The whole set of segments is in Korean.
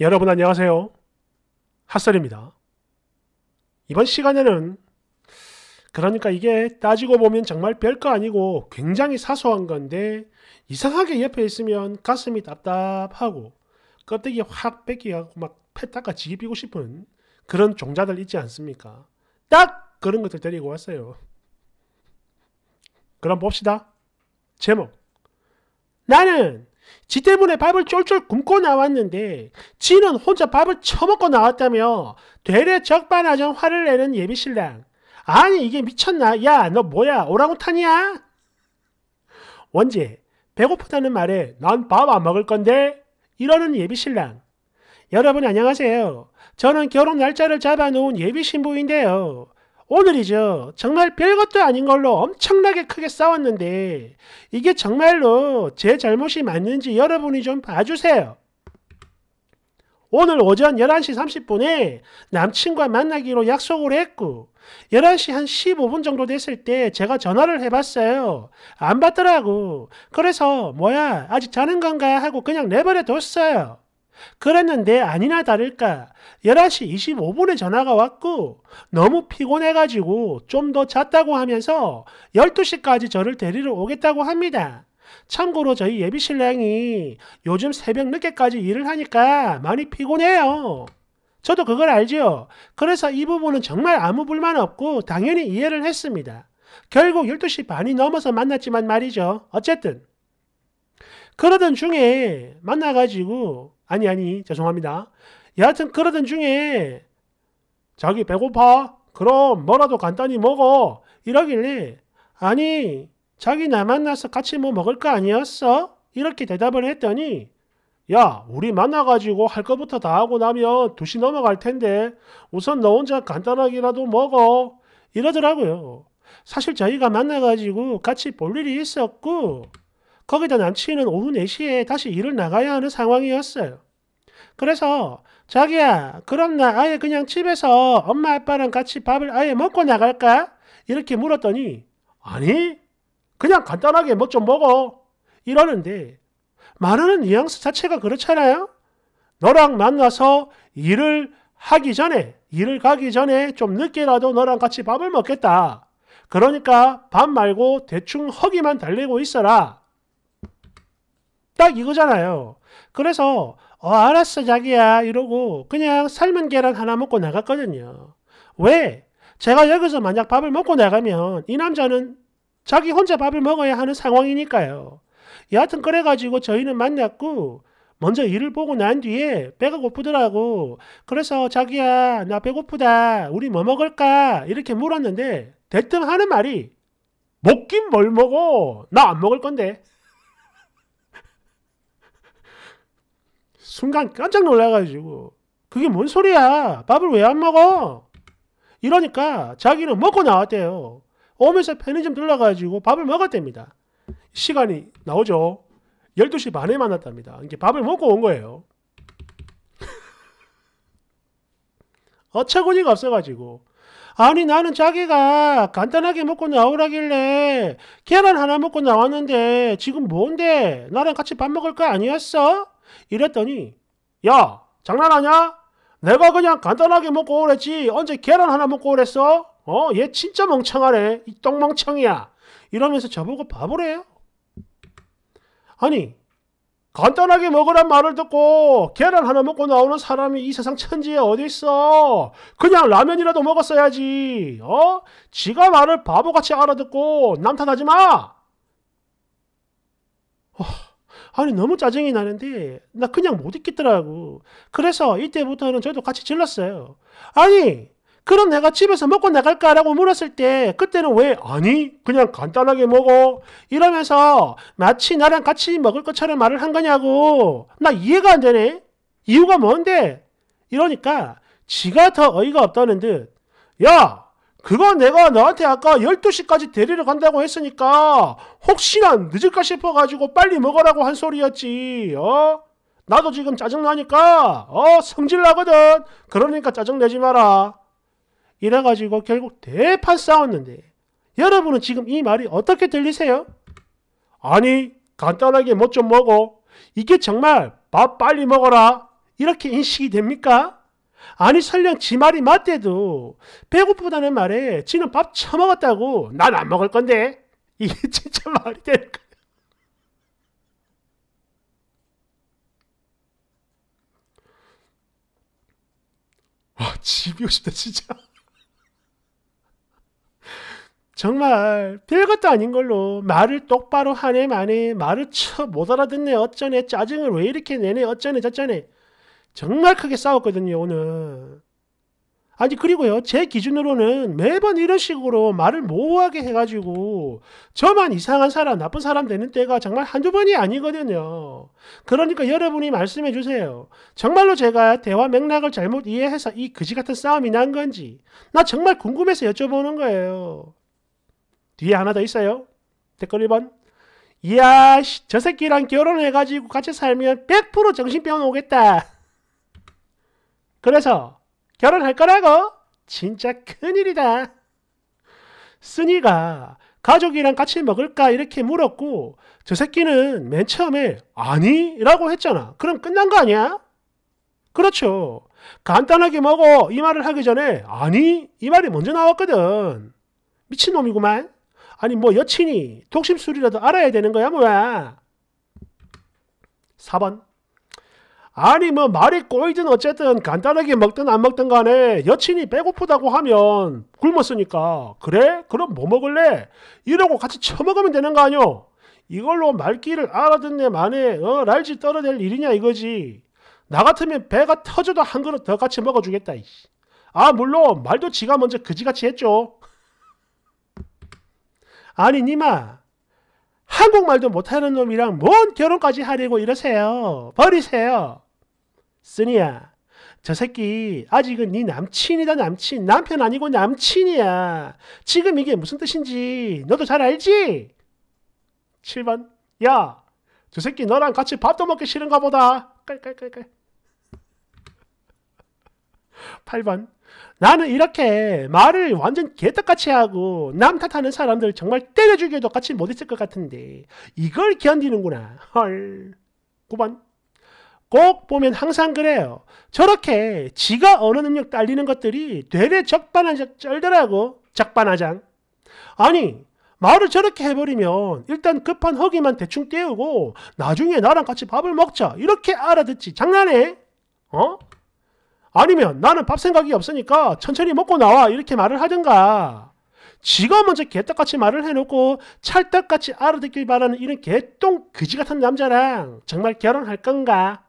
여러분 안녕하세요. 핫설입니다. 이번 시간에는 그러니까 이게 따지고 보면 정말 별거 아니고 굉장히 사소한 건데 이상하게 옆에 있으면 가슴이 답답하고 껍데기 확 뺏기고 막 패다가 지기 고 싶은 그런 종자들 있지 않습니까? 딱 그런 것들 데리고 왔어요. 그럼 봅시다. 제목 나는 지 때문에 밥을 쫄쫄 굶고 나왔는데 지는 혼자 밥을 처먹고 나왔다며 되레 적반하장 화를 내는 예비신랑. 아니 이게 미쳤나? 야 너 뭐야 오랑우탄이야? 원재 배고프다는 말에 난밥안 먹을 건데 이러는 예비신랑. 여러분 안녕하세요. 저는 결혼 날짜를 잡아놓은 예비신부인데요. 오늘이죠. 정말 별것도 아닌 걸로 엄청나게 크게 싸웠는데 이게 정말로 제 잘못이 맞는지 여러분이 좀 봐주세요. 오늘 오전 11시 30분에 남친과 만나기로 약속을 했고 11시 한 15분 정도 됐을 때 제가 전화를 해봤어요. 안 받더라고. 그래서 뭐야 아직 자는 건가 하고 그냥 내버려 뒀어요. 그랬는데 아니나 다를까 11시 25분에 전화가 왔고 너무 피곤해가지고 좀 더 잤다고 하면서 12시까지 저를 데리러 오겠다고 합니다. 참고로 저희 예비 신랑이 요즘 새벽 늦게까지 일을 하니까 많이 피곤해요. 저도 그걸 알죠 그래서 이 부분은 정말 아무 불만 없고 당연히 이해를 했습니다. 결국 12시 반이 넘어서 만났지만 말이죠. 어쨌든 그러던 중에 만나가지고 아니 아니 죄송합니다. 여하튼 그러던 중에 자기 배고파? 그럼 뭐라도 간단히 먹어. 이러길래 아니 자기 나 만나서 같이 뭐 먹을 거 아니었어? 이렇게 대답을 했더니 야 우리 만나가지고 할 것부터 다 하고 나면 2시 넘어갈 텐데 우선 너 혼자 간단하게라도 먹어. 이러더라고요. 사실 저희가 만나가지고 같이 볼 일이 있었고 거기다 남친은 오후 4시에 다시 일을 나가야 하는 상황이었어요. 그래서 자기야 그럼 나 아예 그냥 집에서 엄마 아빠랑 같이 밥을 아예 먹고 나갈까? 이렇게 물었더니 아니 그냥 간단하게 뭐 좀 먹어 이러는데 말하는 뉘앙스 자체가 그렇잖아요. 너랑 만나서 일을 하기 전에 일을 가기 전에 좀 늦게라도 너랑 같이 밥을 먹겠다. 그러니까 밥 말고 대충 허기만 달리고 있어라. 딱 이거잖아요. 그래서 어, 알았어 자기야 이러고 그냥 삶은 계란 하나 먹고 나갔거든요. 왜? 제가 여기서 만약 밥을 먹고 나가면 이 남자는 자기 혼자 밥을 먹어야 하는 상황이니까요. 여하튼 그래가지고 저희는 만났고 먼저 일을 보고 난 뒤에 배가 고프더라고. 그래서 자기야 나 배고프다. 우리 뭐 먹을까? 이렇게 물었는데 대뜸 하는 말이 먹긴 뭘 먹어. 나 안 먹을 건데. 순간 깜짝 놀라가지고 그게 뭔 소리야 밥을 왜 안 먹어 이러니까 자기는 먹고 나왔대요 오면서 편의점 들러가지고 밥을 먹었답니다 시간이 나오죠 12시 반에 만났답니다 이제 밥을 먹고 온 거예요 어처구니가 없어가지고 아니 나는 자기가 간단하게 먹고 나오라길래 계란 하나 먹고 나왔는데 지금 뭔데 나랑 같이 밥 먹을 거 아니었어? 이랬더니 야 장난하냐? 내가 그냥 간단하게 먹고 오랬지 언제 계란 하나 먹고 오랬어? 어? 얘 진짜 멍청하네 이 똥멍청이야 이러면서 저보고 바보래요 아니 간단하게 먹으란 말을 듣고 계란 하나 먹고 나오는 사람이 이 세상 천지에 어디 있어? 그냥 라면이라도 먹었어야지. 어? 지가 말을 바보같이 알아듣고 남 탓하지 마. 어... 아니 너무 짜증이 나는데 나 그냥 못 있겠더라고. 그래서 이때부터는 저도 같이 질렀어요. 아니 그럼 내가 집에서 먹고 나갈까라고 물었을 때 그때는 왜 아니 그냥 간단하게 먹어 이러면서 마치 나랑 같이 먹을 것처럼 말을 한 거냐고 나 이해가 안 되네 이유가 뭔데 이러니까 지가 더 어이가 없다는 듯야 그건 내가 너한테 아까 12시까지 데리러 간다고 했으니까 혹시나 늦을까 싶어가지고 빨리 먹으라고 한 소리였지. 어? 나도 지금 짜증나니까 어 성질나거든. 그러니까 짜증내지 마라. 이래가지고 결국 대판 싸웠는데 여러분은 지금 이 말이 어떻게 들리세요? 아니 간단하게 뭐 좀 먹어. 이게 정말 밥 빨리 먹어라. 이렇게 인식이 됩니까? 아니 설령 지 말이 맞대도 배고프다는 말에 지는 밥 처먹었다고 난 안 먹을 건데 이게 진짜 말이 되는 거야. 와 아, 집이고 싶다 진짜. 정말 별것도 아닌 걸로 말을 똑바로 하네 마네 말을 쳐 못 알아듣네 어쩌네 짜증을 왜 이렇게 내네 어쩌네 저쩌네 정말 크게 싸웠거든요, 오늘. 아니, 그리고요, 제 기준으로는 매번 이런 식으로 말을 모호하게 해가지고, 저만 이상한 사람, 나쁜 사람 되는 때가 정말 한두 번이 아니거든요. 그러니까 여러분이 말씀해 주세요. 정말로 제가 대화 맥락을 잘못 이해해서 이 그지 같은 싸움이 난 건지, 나 정말 궁금해서 여쭤보는 거예요. 뒤에 하나 더 있어요. 댓글 1번. 이야, 저 새끼랑 결혼해가지고 같이 살면 100% 정신병원 오겠다. 그래서 결혼할 거라고? 진짜 큰일이다. 쓰니가 가족이랑 같이 먹을까 이렇게 물었고 저 새끼는 맨 처음에 아니라고 했잖아. 그럼 끝난 거 아니야? 그렇죠. 간단하게 먹어 이 말을 하기 전에 아니 이 말이 먼저 나왔거든. 미친놈이구만. 아니 뭐 여친이 독심술이라도 알아야 되는 거야 뭐야. 4번 아니 뭐 말이 꼬이든 어쨌든 간단하게 먹든 안 먹든 간에 여친이 배고프다고 하면 굶었으니까 그래? 그럼 뭐 먹을래? 이러고 같이 처먹으면 되는 거 아니오? 이걸로 말귀를 알아듣네 만에 어 날지 떨어낼 일이냐 이거지 나 같으면 배가 터져도 한 그릇 더 같이 먹어주겠다 이씨. 아 물론 말도 지가 먼저 그지같이 했죠 아니 니마 한국말도 못하는 놈이랑 뭔 결혼까지 하려고 이러세요 버리세요 쓰니야. 저 새끼 아직은 네 남친이다 남친 남편 아니고 남친이야 지금 이게 무슨 뜻인지 너도 잘 알지? 7번 야저 새끼 너랑 같이 밥도 먹기 싫은가 보다 깔깔깔깔 8번 나는 이렇게 말을 완전 개떡같이 하고 남 탓하는 사람들 정말 때려 죽여도 같이 못 있을 것 같은데 이걸 견디는구나 헐 9번 꼭 보면 항상 그래요. 저렇게 지가 어느 능력 딸리는 것들이 되레 적반하장 쩔더라고. 적반하장. 아니 말을 저렇게 해버리면 일단 급한 허기만 대충 떼우고 나중에 나랑 같이 밥을 먹자 이렇게 알아듣지 장난해? 어? 아니면 나는 밥 생각이 없으니까 천천히 먹고 나와 이렇게 말을 하든가 지가 먼저 개떡같이 말을 해놓고 찰떡같이 알아듣길 바라는 이런 개똥 그지 같은 남자랑 정말 결혼할 건가?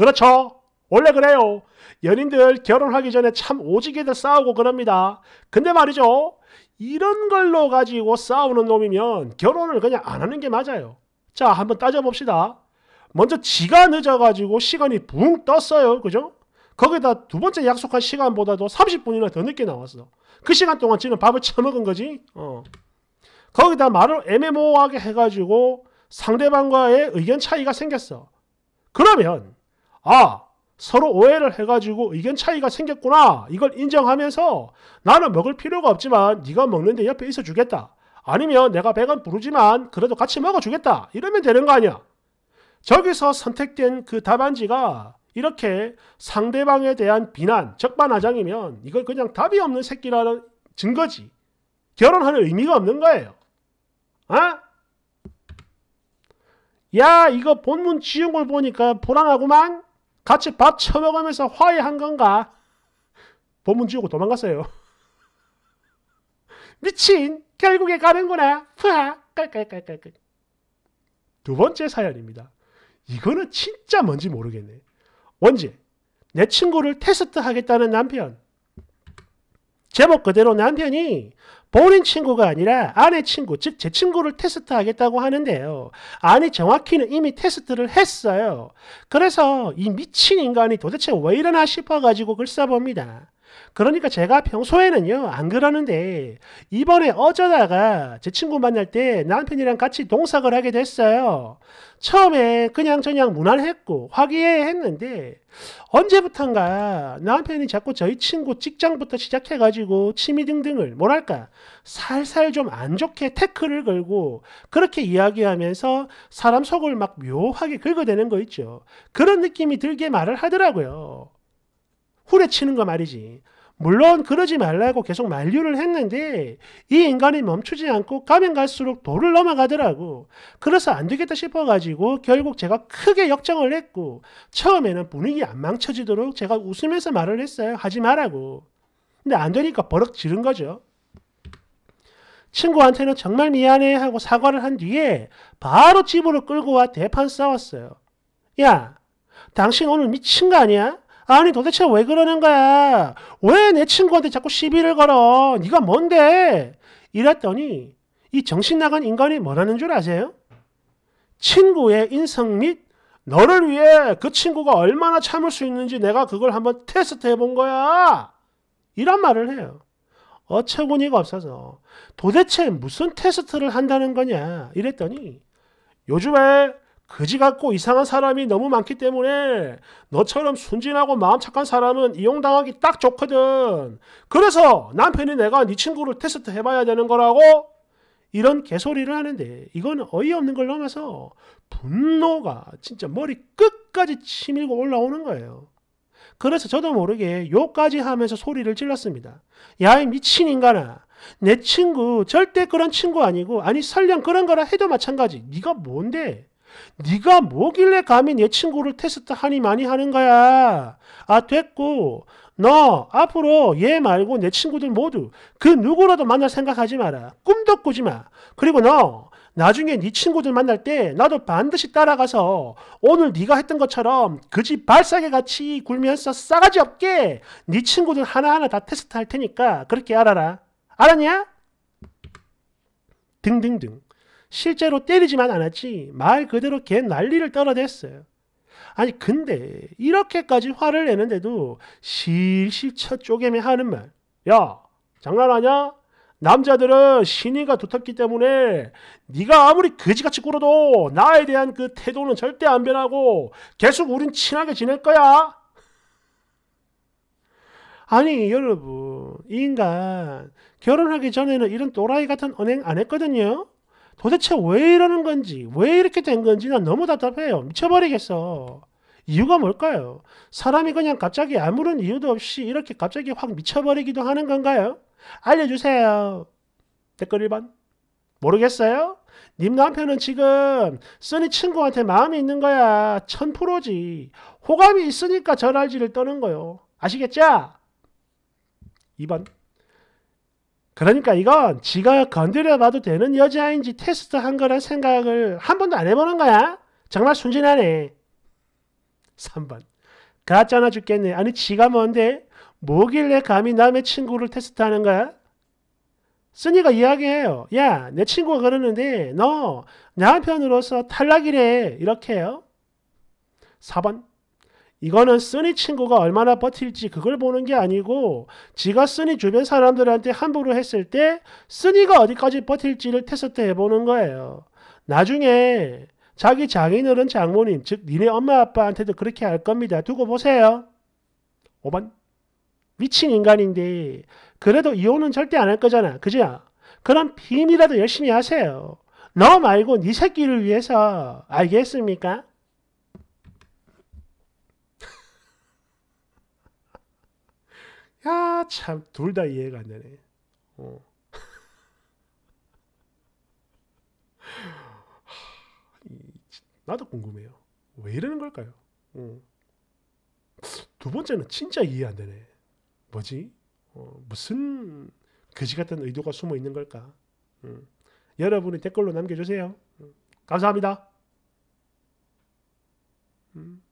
그렇죠. 원래 그래요. 연인들 결혼하기 전에 참 오지게들 싸우고 그럽니다. 근데 말이죠. 이런 걸로 가지고 싸우는 놈이면 결혼을 그냥 안 하는 게 맞아요. 자, 한번 따져봅시다. 먼저 지가 늦어가지고 시간이 붕 떴어요. 그죠? 거기다 두 번째 약속한 시간보다도 30분이나 더 늦게 나왔어. 그 시간 동안 지는 밥을 처먹은 거지. 어. 거기다 말을 애매모호하게 해가지고 상대방과의 의견 차이가 생겼어. 그러면 아, 서로 오해를 해가지고 의견 차이가 생겼구나. 이걸 인정하면서 나는 먹을 필요가 없지만 네가 먹는데 옆에 있어 주겠다. 아니면 내가 배가 부르지만 그래도 같이 먹어주겠다. 이러면 되는 거 아니야. 저기서 선택된 그 답안지가 이렇게 상대방에 대한 비난, 적반하장이면 이걸 그냥 답이 없는 새끼라는 증거지. 결혼하는 의미가 없는 거예요. 아? 야, 이거 본문 지은 걸 보니까 불안하구만? 같이 밥 처먹으면서 화해한 건가? 본문 지우고 도망갔어요. 미친! 결국에 가는구나! 푸하! 깔깔깔깔깔. 두 번째 사연입니다. 이거는 진짜 뭔지 모르겠네. 언제? 내 친구를 테스트 하겠다는 남편. 제목 그대로 남편이 본인 친구가 아니라 아내 친구, 즉 제 친구를 테스트하겠다고 하는데요. 아니 정확히는 이미 테스트를 했어요. 그래서 이 미친 인간이 도대체 왜 이러나 싶어가지고 글 써봅니다. 그러니까 제가 평소에는요 안 그러는데 이번에 어쩌다가 제 친구 만날 때 남편이랑 같이 동석을 하게 됐어요. 처음에 그냥 저냥 무난했고 화기애애했는데 언제부턴가 남편이 자꾸 저희 친구 직장부터 시작해가지고 취미 등등을 뭐랄까 살살 좀 안 좋게 태클을 걸고 그렇게 이야기하면서 사람 속을 막 묘하게 긁어대는 거 있죠. 그런 느낌이 들게 말을 하더라고요. 후레치는거 말이지. 물론 그러지 말라고 계속 만류를 했는데 이 인간이 멈추지 않고 가면 갈수록 도를 넘어가더라고. 그래서 안 되겠다 싶어가지고 결국 제가 크게 역정을 했고 처음에는 분위기 안 망쳐지도록 제가 웃으면서 말을 했어요. 하지 말라고. 근데 안 되니까 버럭 지른 거죠. 친구한테는 정말 미안해 하고 사과를 한 뒤에 바로 집으로 끌고 와 대판 싸웠어요. 야, 당신 오늘 미친 거 아니야? 아니 도대체 왜 그러는 거야? 왜 내 친구한테 자꾸 시비를 걸어? 네가 뭔데? 이랬더니 이 정신 나간 인간이 뭐라는 줄 아세요? 친구의 인성 및 너를 위해 그 친구가 얼마나 참을 수 있는지 내가 그걸 한번 테스트 해본 거야. 이런 말을 해요. 어처구니가 없어서 도대체 무슨 테스트를 한다는 거냐 이랬더니 요즘에 거지 같고 이상한 사람이 너무 많기 때문에 너처럼 순진하고 마음 착한 사람은 이용당하기 딱 좋거든. 그래서 남편이 내가 네 친구를 테스트 해봐야 되는 거라고 이런 개소리를 하는데 이건 어이없는 걸 넘어서 분노가 진짜 머리 끝까지 치밀고 올라오는 거예요. 그래서 저도 모르게 욕까지 하면서 소리를 질렀습니다. 야 이 미친 인간아. 내 친구 절대 그런 친구 아니고 아니 설령 그런 거라 해도 마찬가지. 네가 뭔데? 네가 뭐길래 감히 내 친구를 테스트하니 많이 하는 거야. 아 됐고 너 앞으로 얘 말고 내 친구들 모두 그 누구라도 만날 생각하지 마라. 꿈도 꾸지 마. 그리고 너 나중에 네 친구들 만날 때 나도 반드시 따라가서 오늘 네가 했던 것처럼 그 집 발사계 같이 굴면서 싸가지 없게 네 친구들 하나하나 다 테스트할 테니까 그렇게 알아라. 알았냐? 등등등. 실제로 때리지만 않았지 말 그대로 개 난리를 떨어댔어요. 아니 근데 이렇게까지 화를 내는데도 실실 쳐 쪼개며 하는 말. 야 장난하냐? 남자들은 신의가 두텁기 때문에 네가 아무리 그지같이 굴어도 나에 대한 그 태도는 절대 안 변하고 계속 우린 친하게 지낼 거야. 아니 여러분 이 인간 결혼하기 전에는 이런 또라이 같은 언행 안 했거든요. 도대체 왜 이러는 건지, 왜 이렇게 된 건지 난 너무 답답해요. 미쳐버리겠어. 이유가 뭘까요? 사람이 그냥 갑자기 아무런 이유도 없이 이렇게 갑자기 확 미쳐버리기도 하는 건가요? 알려주세요. 댓글 1번. 모르겠어요? 님 남편은 지금 써니 친구한테 마음이 있는 거야. 천프로지. 호감이 있으니까 전할지를 떠는 거요. 아시겠죠? 2번. 그러니까 이건 지가 건드려봐도 되는 여자인지 테스트한 거란 생각을 한 번도 안 해보는 거야. 정말 순진하네. 3번. 가짜나 죽겠네. 아니 지가 뭔데? 뭐길래 감히 남의 친구를 테스트하는 거야? 쓰니가 이야기해요. 야, 내 친구가 그러는데 너 남편으로서 탈락이래. 이렇게 요 4번. 이거는 쓰니 친구가 얼마나 버틸지 그걸 보는 게 아니고 지가 쓰니 주변 사람들한테 함부로 했을 때 쓰니가 어디까지 버틸지를 테스트 해보는 거예요. 나중에 자기 장인어른 장모님 즉 니네 엄마 아빠한테도 그렇게 할 겁니다. 두고 보세요. 5번 미친 인간인데 그래도 이혼은 절대 안 할 거잖아. 그죠? 그럼 비밀이라도 열심히 하세요. 너 말고 네 새끼를 위해서 알겠습니까? 참둘다 이해가 안 되네. 어. 나도 궁금해요. 왜 이러는 걸까요? 어. 두 번째는 진짜 이해 안 되네. 뭐지? 어, 무슨 거지 같은 의도가 숨어 있는 걸까? 음. 여러분이 댓글로 남겨주세요. 어. 감사합니다. 음.